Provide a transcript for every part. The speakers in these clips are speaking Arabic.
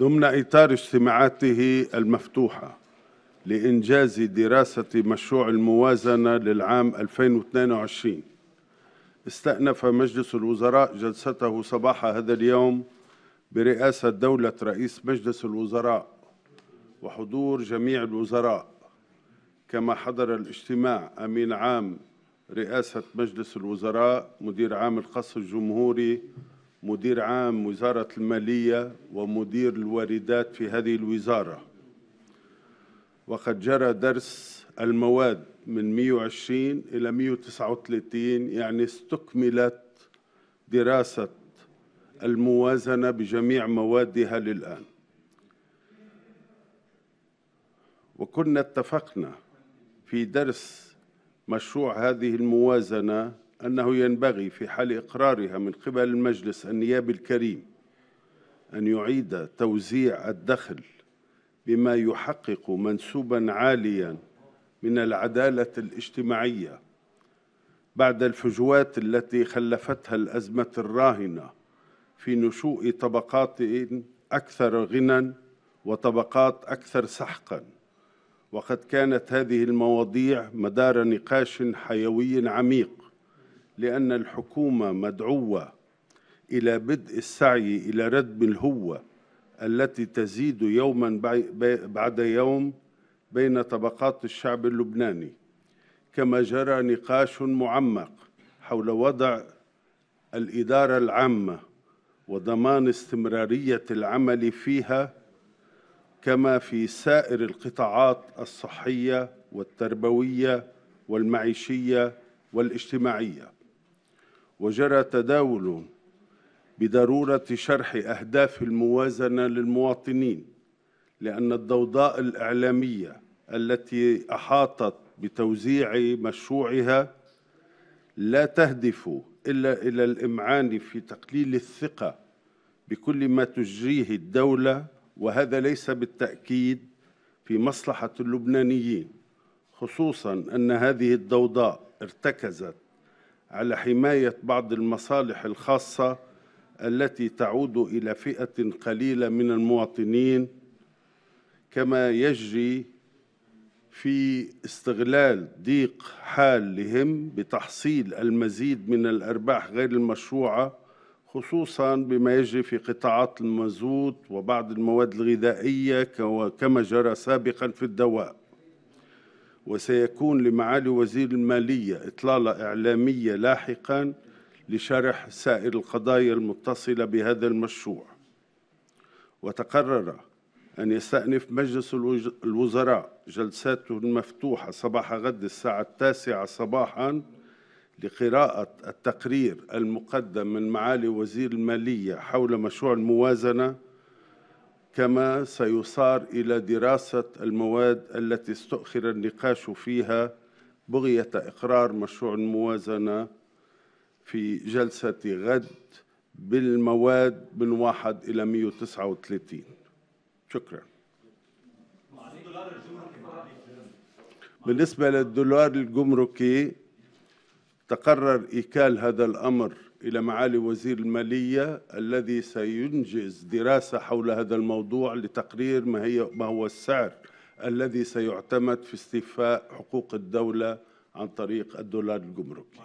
ضمن إطار اجتماعاته المفتوحة لإنجاز دراسة مشروع الموازنة للعام 2022 استأنف مجلس الوزراء جلسته صباح هذا اليوم برئاسة دولة رئيس مجلس الوزراء وحضور جميع الوزراء كما حضر الاجتماع أمين عام رئاسة مجلس الوزراء مدير عام القصر الجمهوري مدير عام وزارة المالية ومدير الواردات في هذه الوزارة وقد جرى درس المواد من 120 إلى 139 يعني استكملت دراسة الموازنة بجميع موادها للآن وكنا اتفقنا في درس مشروع هذه الموازنة أنه ينبغي في حال إقرارها من قبل المجلس النيابي الكريم أن يعيد توزيع الدخل بما يحقق منسوبا عاليا من العدالة الاجتماعية بعد الفجوات التي خلفتها الأزمة الراهنة في نشوء طبقات أكثر غنى وطبقات أكثر سحقاً وقد كانت هذه المواضيع مدار نقاش حيوي عميق لأن الحكومة مدعوة إلى بدء السعي إلى ردم الهوة التي تزيد يوما بعد يوم بين طبقات الشعب اللبناني كما جرى نقاش معمق حول وضع الإدارة العامة وضمان استمرارية العمل فيها كما في سائر القطاعات الصحية والتربوية والمعيشية والاجتماعية وجرى تداول بضروره شرح اهداف الموازنه للمواطنين لان الضوضاء الاعلاميه التي احاطت بتوزيع مشروعها لا تهدف الا الى الامعان في تقليل الثقه بكل ما تجريه الدوله وهذا ليس بالتاكيد في مصلحه اللبنانيين خصوصا ان هذه الضوضاء ارتكزت على حماية بعض المصالح الخاصة التي تعود إلى فئة قليلة من المواطنين كما يجري في استغلال ضيق حالهم بتحصيل المزيد من الأرباح غير المشروعة خصوصا بما يجري في قطاعات المازوت وبعض المواد الغذائية كما جرى سابقا في الدواء وسيكون لمعالي وزير المالية إطلالة إعلامية لاحقا لشرح سائر القضايا المتصلة بهذا المشروع وتقرر أن يستأنف مجلس الوزراء جلساته المفتوحة صباح غد الساعة التاسعة صباحاً لقراءة التقرير المقدم من معالي وزير المالية حول مشروع الموازنة كما سيصار إلى دراسة المواد التي استؤخر النقاش فيها بغية إقرار مشروع الموازنة في جلسة غد بالمواد من 1 إلى 139 شكرا بالنسبة للدولار الجمركي تقرر إيكال هذا الأمر إلى معالي وزير المالية الذي سينجز دراسة حول هذا الموضوع لتقرير ما, هي ما هو السعر الذي سيعتمد في استيفاء حقوق الدولة عن طريق الدولار الجمركي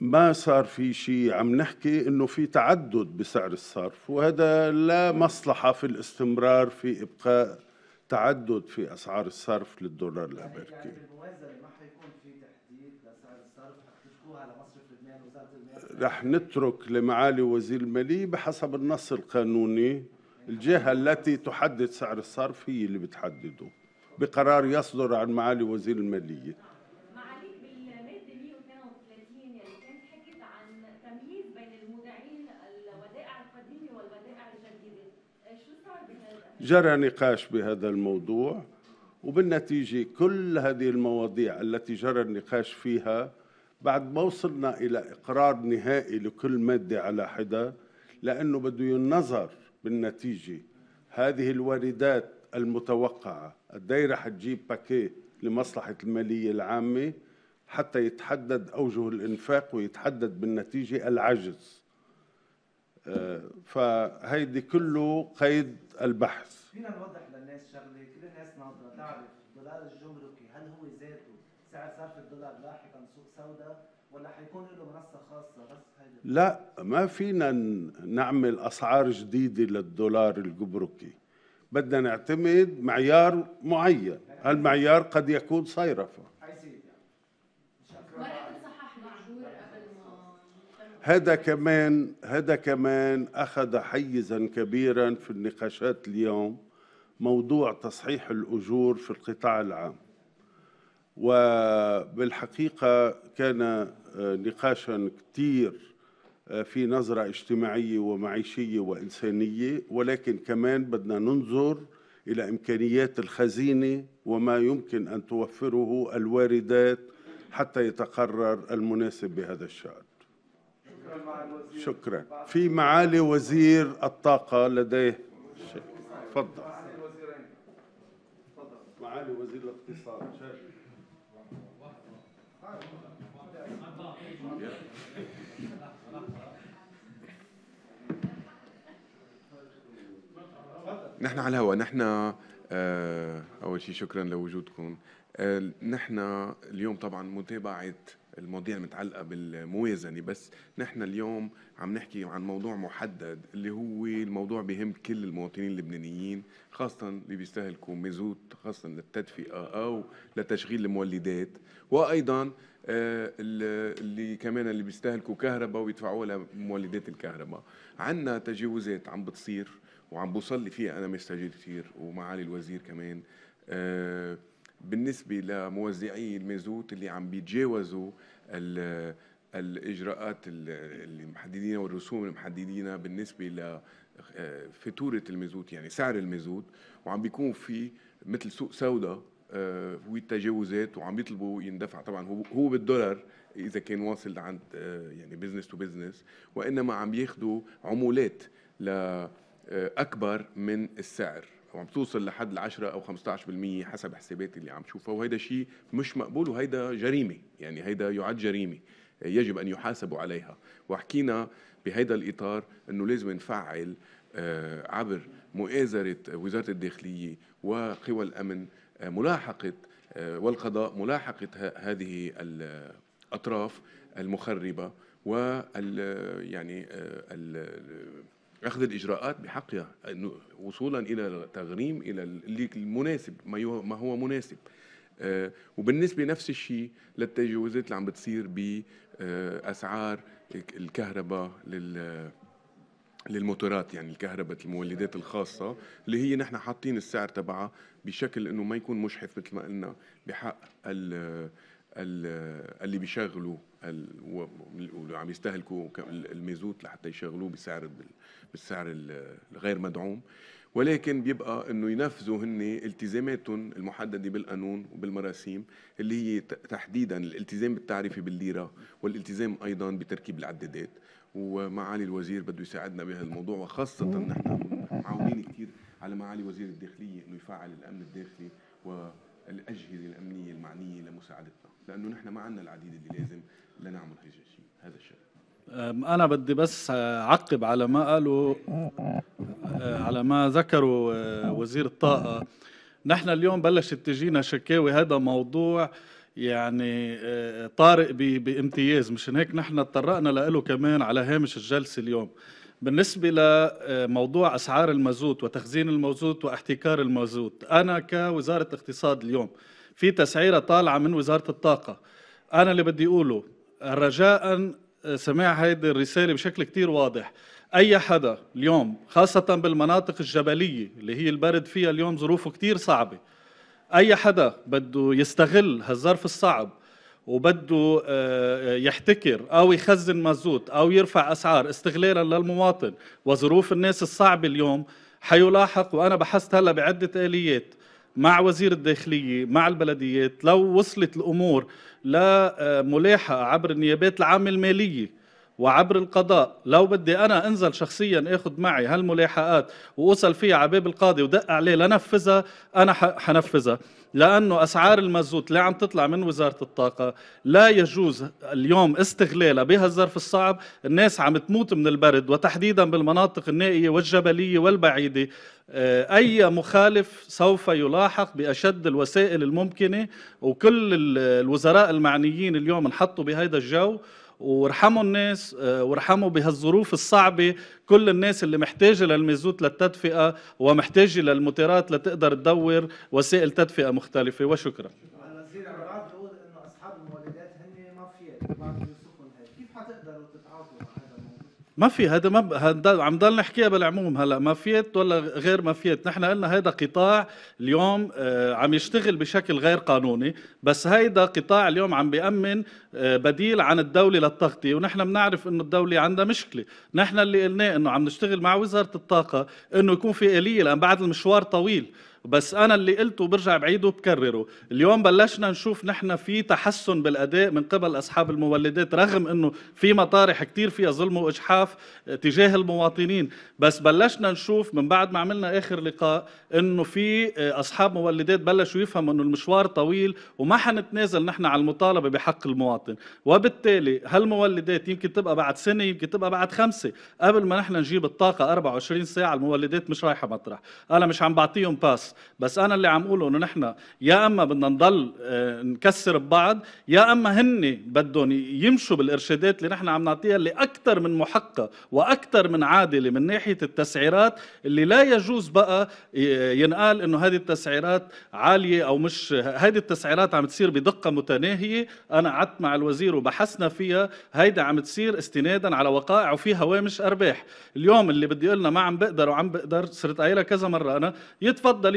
ما صار في شيء عم نحكي انه في تعدد بسعر الصرف وهذا لا مصلحه في الاستمرار في ابقاء تعدد في اسعار الصرف للدولار الامريكي يعني رح نترك لمعالي وزير المالية بحسب النص القانوني الجهة التي تحدد سعر الصرف هي اللي بتحدده بقرار يصدر عن معالي وزير المالية معاليك بالمادة 132 اللي يعني عن تمييز بين المودعين الودائع القديمة والودائع الجديدة إيه، شو صار بهذا؟ جرى نقاش بهذا الموضوع وبالنتيجة كل هذه المواضيع التي جرى النقاش فيها بعد ما وصلنا إلى إقرار نهائي لكل مادة على حدة لأنه بده ينظر بالنتيجة هذه الواردات المتوقعة قد إيه رح تجيب باكيه لمصلحة المالية العامة حتى يتحدد أوجه الإنفاق ويتحدد بالنتيجة العجز آه، فهيدي كله قيد البحث فينا نوضح للناس شغله كل الناس ناظره تعرف ضرار الجمركي هل هو ذاته سعر صرف الدولار لاحقا سوق سوداء ولا حيكون له منصه خاصه بس لا ما فينا نعمل اسعار جديده للدولار الجمركي بدنا نعتمد معيار معين هالمعيار قد يكون صيرفه هذا كمان هذا كمان اخذ حيزا كبيرا في النقاشات اليوم موضوع تصحيح الاجور في القطاع العام وبالحقيقة كان آه، نقاشا كثير آه، في نظرة اجتماعية ومعيشية وإنسانية ولكن كمان بدنا ننظر إلى إمكانيات الخزينة وما يمكن أن توفره الواردات حتى يتقرر المناسب بهذا الشأن شكرا في معالي وزير الطاقة لديه تفضل معالي وزير الاقتصاد نحن على الهواء نحن آه، اول شيء شكرا لوجودكم آه، نحن اليوم طبعا متابعه المواضيع المتعلقة بالموازنة بس نحن اليوم عم نحكي عن موضوع محدد اللي هو الموضوع بهم كل المواطنين اللبنانيين خاصة اللي بيستهلكوا مازوت خاصة للتدفئة أو لتشغيل المولدات وأيضا آه، اللي كمان اللي بيستهلكوا كهرباء ويدفعوا لها مولدات الكهرباء عندنا تجاوزات عم بتصير وعم بوصل لي فيها أنا مستجد كثير ومعالي الوزير كمان أه بالنسبه لموزعي المازوت اللي عم بيتجاوزوا الاجراءات اللي محددينها والرسوم اللي محددينها بالنسبه لفاتوره المازوت يعني سعر المازوت وعم بيكون في مثل سوق سوداء والتجاوزات آه، وعم يطلبوا يندفع طبعا هو هو بالدولار اذا كان واصل عند آه، يعني بزنس تو بزنس وانما عم ياخذوا عمولات لاكبر من السعر وعم توصل لحد ال 10 او 15% حسب حساباتي اللي عم شوفها وهيدا شيء مش مقبول وهيدا جريمه يعني هيدا يعد جريمه آه، يجب ان يحاسبوا عليها وحكينا بهيدا الاطار انه لازم نفعل آه، عبر مؤازره وزاره الداخليه وقوى الامن آه، ملاحقه والقضاء ملاحقه هذه الاطراف المخربه وال يعني ال اخذ الاجراءات بحقها وصولا الى تغريم الى المناسب ما هو مناسب آه، وبالنسبه نفس الشيء للتجاوزات اللي عم بتصير باسعار آه، الكهرباء لل للموتورات يعني الكهرباء المولدات الخاصة اللي هي نحن حاطين السعر تبعها بشكل انه ما يكون مشحف مثل ما قلنا بحق ال اللي بيشغلوا وعم يستهلكوا المازوت لحتى يشغلوه بسعر بالسعر الغير مدعوم ولكن بيبقى انه ينفذوا هن التزاماتهم المحدده بالقانون وبالمراسيم اللي هي تحديدا الالتزام بالتعريفه بالليره والالتزام ايضا بتركيب العدادات ومعالي الوزير بده يساعدنا بهذا الموضوع وخاصه نحن معاونين كثير على معالي وزير الداخليه انه يفعل الامن الداخلي و الأجهزة الأمنية المعنية لمساعدتنا لأنه نحن ما عندنا العديد اللي لازم لنعمل هذا الشيء هذا الشيء أنا بدي بس اعقب على ما قالوا أه، على ما ذكروا أه، وزير الطاقة نحن اليوم بلشت تجينا شكاوي هذا موضوع يعني أه، طارئ بامتياز مشان هيك نحن تطرقنا له كمان على هامش الجلسة اليوم بالنسبة لموضوع آه، أسعار المازوت وتخزين المازوت واحتكار المازوت أنا كوزارة اقتصاد اليوم في تسعيرة طالعة من وزارة الطاقة أنا اللي بدي أقوله رجاء آه، سمع هيدي الرسالة بشكل كتير واضح أي حدا اليوم خاصة بالمناطق الجبلية اللي هي البرد فيها اليوم ظروفه كتير صعبة أي حدا بده يستغل هالظرف الصعب وبده آه، آه، يحتكر او يخزن مازوت او يرفع اسعار استغلالا للمواطن وظروف الناس الصعبه اليوم حيلاحق وانا بحثت هلا بعده اليات مع وزير الداخلية مع البلديات لو وصلت الأمور لملاحقة آه، عبر النيابات العامة المالية وعبر القضاء لو بدي أنا أنزل شخصيا أخذ معي هالملاحقات وأوصل فيها على باب القاضي ودق عليه لنفذها أنا حنفذها لأنه أسعار المازوت اللي عم تطلع من وزارة الطاقة لا يجوز اليوم استغلالها بهالظرف الصعب الناس عم تموت من البرد وتحديدا بالمناطق النائية والجبلية والبعيدة آه، أي مخالف سوف يلاحق بأشد الوسائل الممكنة وكل الوزراء المعنيين اليوم انحطوا بهذا الجو وارحموا الناس آه، وارحموا بهالظروف الصعبة كل الناس اللي محتاجة للميزوت للتدفئة ومحتاجة للمطارات لتقدر تدور وسائل تدفئة مختلفة وشكرا ما في هذا ما عم ضل نحكيها بالعموم هلا مافيات ولا غير مافيات نحن قلنا هذا قطاع اليوم آه، عم يشتغل بشكل غير قانوني بس هيدا قطاع اليوم عم بيأمن آه، بديل عن الدولة للتغطية ونحن بنعرف انه الدولة عندها مشكلة نحن اللي قلناه انه عم نشتغل مع وزارة الطاقة انه يكون في آلية لان بعد المشوار طويل بس انا اللي قلته برجع بعيده بكرره اليوم بلشنا نشوف نحن في تحسن بالاداء من قبل اصحاب المولدات رغم انه في مطارح كثير فيها ظلم واجحاف تجاه المواطنين بس بلشنا نشوف من بعد ما عملنا اخر لقاء انه في آه، اصحاب مولدات بلشوا يفهموا انه المشوار طويل وما حنتنازل نحن على المطالبه بحق المواطن وبالتالي هالمولدات يمكن تبقى بعد سنه يمكن تبقى بعد خمسه قبل ما نحن نجيب الطاقه 24 ساعه المولدات مش رايحه مطرح انا مش عم بعطيهم باس بس أنا اللي عم أقوله إنه نحن يا أما بدنا نضل آه، نكسر ببعض يا أما هن بدهم يمشوا بالإرشادات اللي نحن عم نعطيها اللي أكثر من محقة وأكثر من عادلة من ناحية التسعيرات اللي لا يجوز بقى ينقال إنه هذه التسعيرات عالية أو مش هذه التسعيرات عم تصير بدقة متناهية أنا قعدت مع الوزير وبحثنا فيها هيدا عم تصير استنادا على وقائع وفي هوامش أرباح اليوم اللي بدي أقول ما عم بقدر وعم بقدر صرت قايلها كذا مرة أنا يتفضل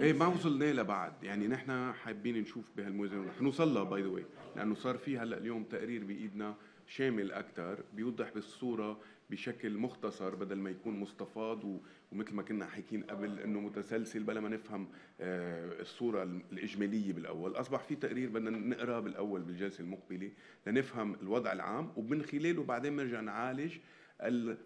ايه ما وصلنا لها بعد يعني نحن حابين نشوف بهالموازنه رح نوصل لها باي ذا واي لانه صار في هلا اليوم تقرير بايدنا شامل اكثر بيوضح بالصوره بشكل مختصر بدل ما يكون مستفاض ومثل ما كنا حاكيين قبل انه متسلسل بلا ما نفهم آه، الصوره الاجماليه بالاول اصبح في تقرير بدنا نقراه بالاول بالجلسه المقبله لنفهم الوضع العام ومن خلاله بعدين نرجع نعالج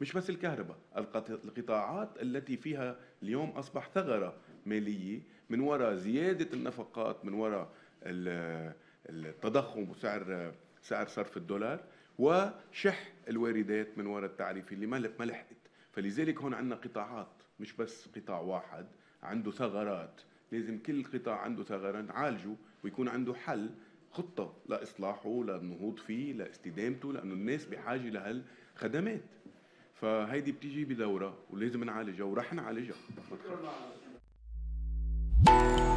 مش بس الكهرباء القطاعات التي فيها اليوم اصبح ثغره ماليه من وراء زياده النفقات من وراء التضخم وسعر سعر صرف الدولار وشح الواردات من وراء التعريف اللي ما لحقت فلذلك هون عندنا قطاعات مش بس قطاع واحد عنده ثغرات لازم كل قطاع عنده ثغرة نعالجه ويكون عنده حل خطة لإصلاحه للنهوض فيه لاستدامته لأنه الناس بحاجة لهالخدمات فهيدي بتيجي بدورة ولازم نعالجها ورح نعالجها you.